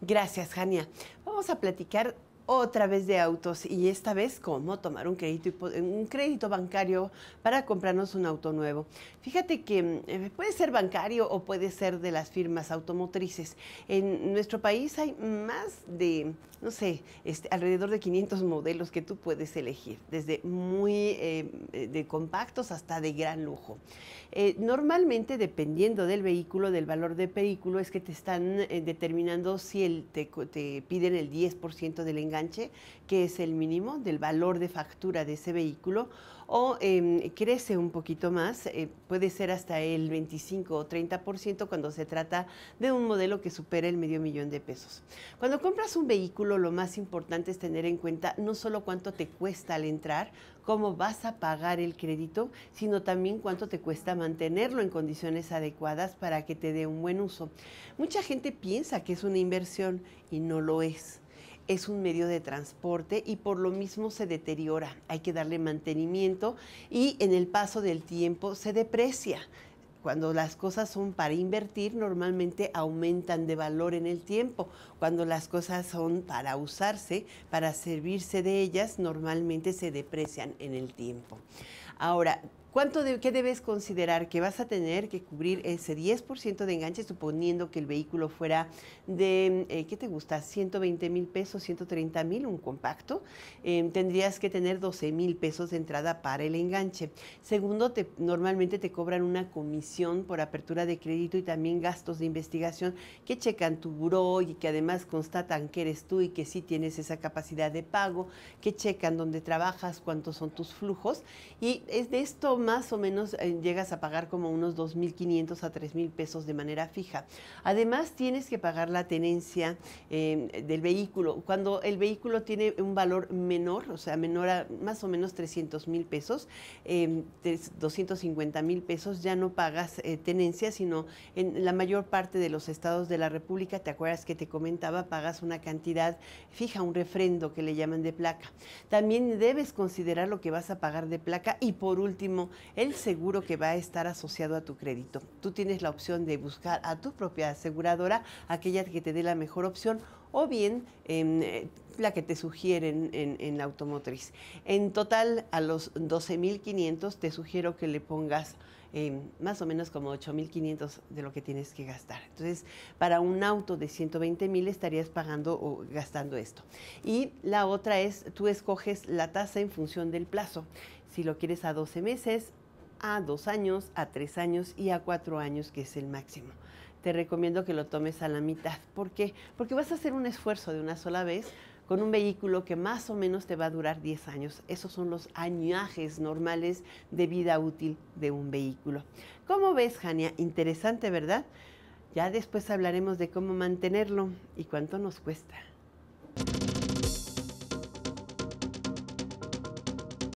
Gracias, Jania. Vamos a platicar otra vez de autos y esta vez cómo tomar un crédito, un crédito bancario para comprarnos un auto nuevo. Fíjate que eh, puede ser bancario o puede ser de las firmas automotrices. En nuestro país hay más de, no sé, este, alrededor de 500 modelos que tú puedes elegir, desde muy eh, de compactos hasta de gran lujo. Eh, normalmente, dependiendo del vehículo, del valor del vehículo, es que te están determinando si el, te, te piden el 10% del engaño que es el mínimo del valor de factura de ese vehículo, o em, crece un poquito más, eh, puede ser hasta el 25 o 30% cuando se trata de un modelo que supera el medio millón de pesos. Cuando compras un vehículo, lo más importante es tener en cuenta no solo cuánto te cuesta al entrar, cómo vas a pagar el crédito, sino también cuánto te cuesta mantenerlo en condiciones adecuadas para que te dé un buen uso. Mucha gente piensa que es una inversión y no lo es es un medio de transporte y por lo mismo se deteriora. Hay que darle mantenimiento y en el paso del tiempo se deprecia. Cuando las cosas son para invertir, normalmente aumentan de valor en el tiempo. Cuando las cosas son para usarse, para servirse de ellas, normalmente se deprecian en el tiempo. Ahora, ¿Cuánto de, ¿Qué debes considerar que vas a tener que cubrir ese 10% de enganche, suponiendo que el vehículo fuera de, eh, ¿qué te gusta? 120 mil pesos, 130 mil, un compacto. Em, tendrías que tener 12 mil pesos de entrada para el enganche. Segundo, normalmente te cobran una comisión por apertura de crédito y también gastos de investigación que checan tu buró y que además constatan que eres tú y que sí tienes esa capacidad de pago, que checan dónde trabajas, cuántos son tus flujos. Y es de esto más o menos eh, llegas a pagar como unos 2.500 a 3.000 pesos de manera fija. Además, tienes que pagar la tenencia eh, del vehículo. Cuando el vehículo tiene un valor menor, o sea, menor a más o menos 300.000 pesos, eh, 250.000 pesos, ya no pagas eh, tenencia, sino en la mayor parte de los estados de la República, ¿te acuerdas que te comentaba? Pagas una cantidad fija, un refrendo que le llaman de placa. También debes considerar lo que vas a pagar de placa y por último el seguro que va a estar asociado a tu crédito. Tú tienes la opción de buscar a tu propia aseguradora, aquella que te dé la mejor opción, o bien em, la que te sugieren en, la automotriz. En total, a los 12.500 te sugiero que le pongas eh, más o menos como 8.500 de lo que tienes que gastar. Entonces, para un auto de 120.000 estarías pagando o gastando esto. Y la otra es, tú escoges la tasa en función del plazo. Si lo quieres a 12 meses, a 2 años, a 3 años y a 4 años, que es el máximo te recomiendo que lo tomes a la mitad. ¿Por qué? Porque vas a hacer un esfuerzo de una sola vez con un vehículo que más o menos te va a durar 10 años. Esos son los añajes normales de vida útil de un vehículo. ¿Cómo ves, Jania? Interesante, ¿verdad? Ya después hablaremos de cómo mantenerlo y cuánto nos cuesta.